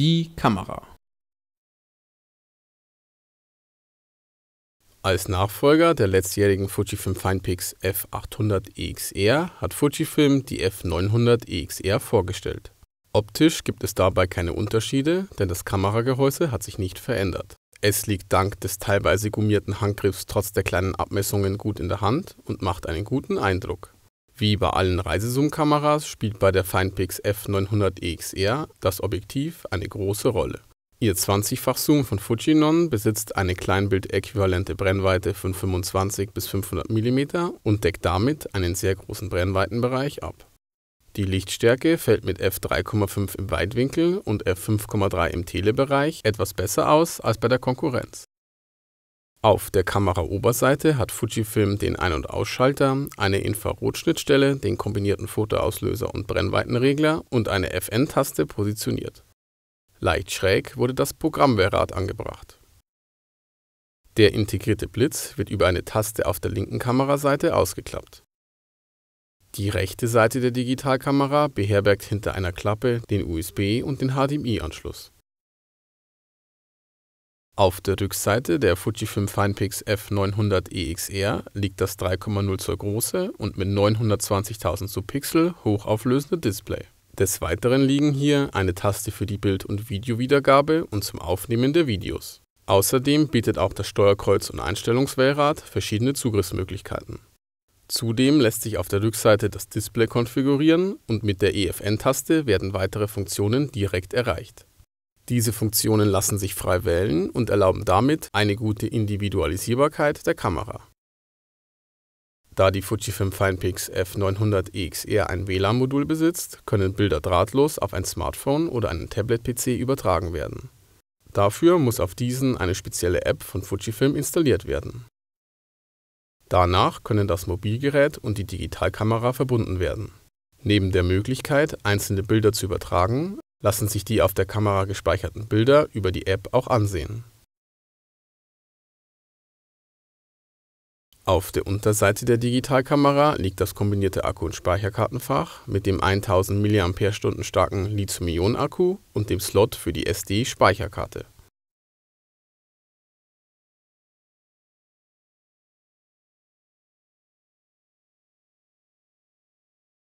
Die Kamera. Als Nachfolger der letztjährigen Fujifilm Finepix F800 EXR hat Fujifilm die F900 EXR vorgestellt. Optisch gibt es dabei keine Unterschiede, denn das Kameragehäuse hat sich nicht verändert. Es liegt dank des teilweise gummierten Handgriffs trotz der kleinen Abmessungen gut in der Hand und macht einen guten Eindruck. Wie bei allen Reisezoom-Kameras spielt bei der Feinpix F900 EXR das Objektiv eine große Rolle. Ihr 20-fach Zoom von Fujinon besitzt eine Kleinbild-äquivalente Brennweite von 25 bis 500 mm und deckt damit einen sehr großen Brennweitenbereich ab. Die Lichtstärke fällt mit f3,5 im Weitwinkel und f5,3 im Telebereich etwas besser aus als bei der Konkurrenz. Auf der Kameraoberseite hat Fujifilm den Ein und Ausschalter, eine Infrarotschnittstelle, den kombinierten Fotoauslöser und Brennweitenregler und eine FN-Taste positioniert. Leicht schräg wurde das Programmwehrrad angebracht. Der integrierte Blitz wird über eine Taste auf der linken Kameraseite ausgeklappt. Die rechte Seite der Digitalkamera beherbergt hinter einer Klappe den USB und den HDMI-Anschluss auf der Rückseite der Fujifilm Finepix F900 EXR liegt das 3,0 Zoll große und mit 920.000 Pixel hochauflösende Display. Des Weiteren liegen hier eine Taste für die Bild und Videowiedergabe und zum Aufnehmen der Videos. Außerdem bietet auch das Steuerkreuz und Einstellungswählrad verschiedene Zugriffsmöglichkeiten. Zudem lässt sich auf der Rückseite das Display konfigurieren und mit der EFN-Taste werden weitere Funktionen direkt erreicht diese Funktionen lassen sich frei wählen und erlauben damit eine gute Individualisierbarkeit der Kamera. Da die Fujifilm Finepix f 900 exr ein WLAN-Modul besitzt, können Bilder drahtlos auf ein Smartphone oder einen Tablet-PC übertragen werden. Dafür muss auf diesen eine spezielle App von Fujifilm installiert werden. Danach können das Mobilgerät und die Digitalkamera verbunden werden. Neben der Möglichkeit, einzelne Bilder zu übertragen, lassen sich die auf der Kamera gespeicherten Bilder über die App auch ansehen. Auf der Unterseite der Digitalkamera liegt das kombinierte Akku- und Speicherkartenfach mit dem 1000 mAh starken Lithium-Ionen-Akku und dem Slot für die SD-Speicherkarte